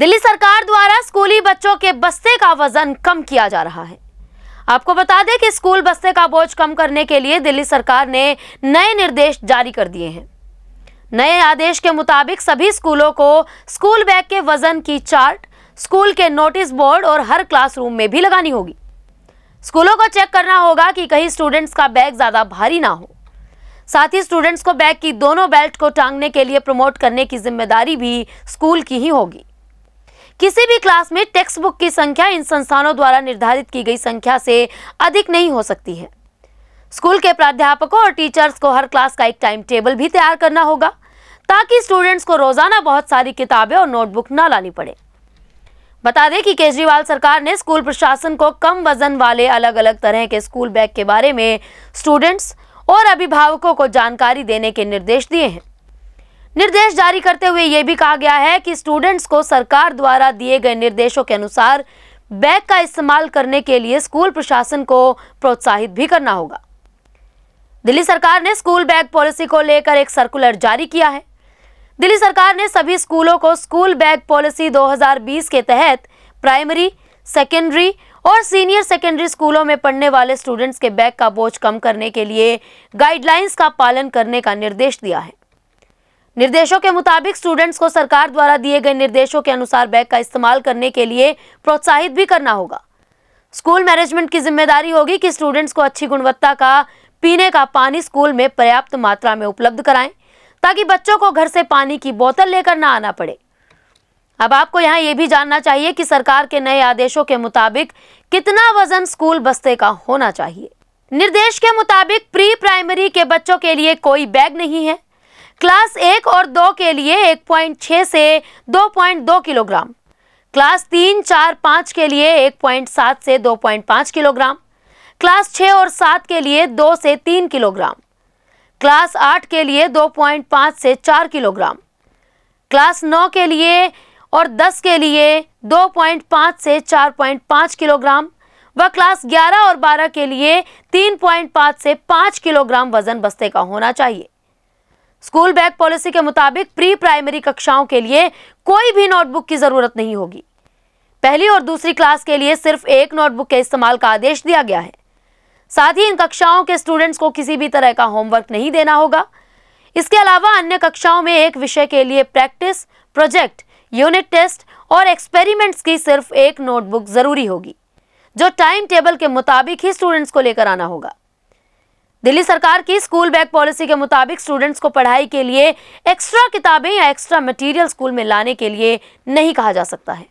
दिल्ली सरकार द्वारा स्कूली बच्चों के बस्ते का वजन कम किया जा रहा है आपको बता दें कि स्कूल बस्ते का बोझ कम करने के लिए दिल्ली सरकार ने नए निर्देश जारी कर दिए हैं नए आदेश के मुताबिक सभी स्कूलों को स्कूल बैग के वजन की चार्ट स्कूल के नोटिस बोर्ड और हर क्लासरूम में भी लगानी होगी स्कूलों को चेक करना होगा कि कहीं स्टूडेंट्स का बैग ज़्यादा भारी ना हो साथ ही स्टूडेंट्स को बैग की दोनों बेल्ट को टांगने के लिए प्रमोट करने की जिम्मेदारी भी स्कूल की ही होगी किसी भी क्लास में टेक्स्ट बुक की संख्या इन संस्थानों द्वारा निर्धारित की गई संख्या से अधिक नहीं हो सकती है स्कूल के प्राध्यापकों और टीचर्स को हर क्लास का एक टाइम टेबल भी तैयार करना होगा ताकि स्टूडेंट्स को रोजाना बहुत सारी किताबें और नोटबुक ना लानी पड़े बता दें कि केजरीवाल सरकार ने स्कूल प्रशासन को कम वजन वाले अलग अलग तरह के स्कूल बैग के बारे में स्टूडेंट्स और अभिभावकों को जानकारी देने के निर्देश दिए हैं निर्देश जारी करते हुए ये भी कहा गया है कि स्टूडेंट्स को सरकार द्वारा दिए गए निर्देशों के अनुसार बैग का इस्तेमाल करने के लिए स्कूल प्रशासन को प्रोत्साहित भी करना होगा दिल्ली सरकार ने स्कूल बैग पॉलिसी को लेकर एक सर्कुलर जारी किया है दिल्ली सरकार ने सभी स्कूलों को स्कूल बैग पॉलिसी 2020 के तहत प्राइमरी सेकेंडरी और सीनियर सेकेंडरी स्कूलों में पढ़ने वाले स्टूडेंट्स के बैग का बोझ कम करने के लिए गाइडलाइंस का पालन करने का निर्देश दिया है निर्देशों के मुताबिक स्टूडेंट्स को सरकार द्वारा दिए गए निर्देशों के अनुसार बैग का इस्तेमाल करने के लिए प्रोत्साहित भी करना होगा स्कूल मैनेजमेंट की जिम्मेदारी होगी कि स्टूडेंट्स को अच्छी गुणवत्ता का पीने का पानी स्कूल में पर्याप्त मात्रा में उपलब्ध कराएं ताकि बच्चों को घर से पानी की बोतल लेकर ना आना पड़े अब आपको यहाँ ये भी जानना चाहिए कि सरकार के नए आदेशों के मुताबिक कितना वजन स्कूल बस्ते का होना चाहिए निर्देश के मुताबिक प्री प्राइमरी के बच्चों के लिए कोई बैग नहीं है क्लास एक और दो के लिए 1.6 से 2.2 किलोग्राम क्लास तीन चार पाँच के लिए 1.7 से 2.5 किलोग्राम क्लास छः और सात के लिए दो से तीन किलोग्राम क्लास आठ के लिए 2.5 से चार किलोग्राम क्लास नौ के लिए और दस के लिए 2.5 से 4.5 किलोग्राम व क्लास 11 और 12 के लिए 3.5 से 5 किलोग्राम वजन बस्ते का होना चाहिए स्कूल बैग पॉलिसी के मुताबिक प्री प्राइमरी कक्षाओं के लिए कोई भी नोटबुक की जरूरत नहीं होगी पहली और दूसरी क्लास के लिए सिर्फ एक नोटबुक के इस्तेमाल का आदेश दिया गया है साथ ही इन कक्षाओं के स्टूडेंट्स को किसी भी तरह का होमवर्क नहीं देना होगा इसके अलावा अन्य कक्षाओं में एक विषय के लिए प्रैक्टिस प्रोजेक्ट यूनिट टेस्ट और एक्सपेरिमेंट्स की सिर्फ एक नोटबुक ज़रूरी होगी जो टाइम टेबल के मुताबिक ही स्टूडेंट्स को लेकर आना होगा दिल्ली सरकार की स्कूल बैग पॉलिसी के मुताबिक स्टूडेंट्स को पढ़ाई के लिए एक्स्ट्रा किताबें या एक्स्ट्रा मटेरियल स्कूल में लाने के लिए नहीं कहा जा सकता है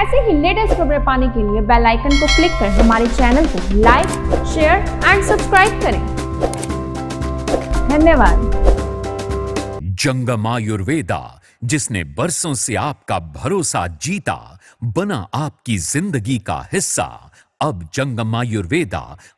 ऐसे ही लेटेस्ट खबरें पाने के लिए बेल आइकन को क्लिक कर हमारे चैनल को लाइक शेयर एंड सब्सक्राइब करें धन्यवाद जंगम आयुर्वेदा जिसने बरसों से आपका भरोसा जीता बना आपकी जिंदगी का हिस्सा अब जंगम आयुर्वेदा